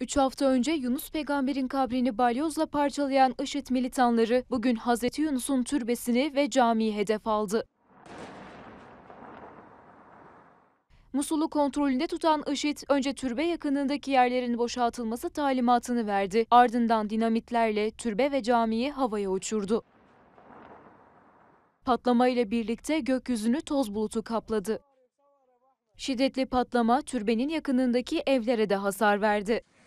Üç hafta önce Yunus peygamberin kabrini balyozla parçalayan IŞİD militanları bugün Hazreti Yunus'un türbesini ve camiyi hedef aldı. Musul'u kontrolünde tutan IŞİD önce türbe yakınındaki yerlerin boşaltılması talimatını verdi. Ardından dinamitlerle türbe ve camiyi havaya uçurdu. Patlama ile birlikte gökyüzünü toz bulutu kapladı. Şiddetli patlama türbenin yakınındaki evlere de hasar verdi.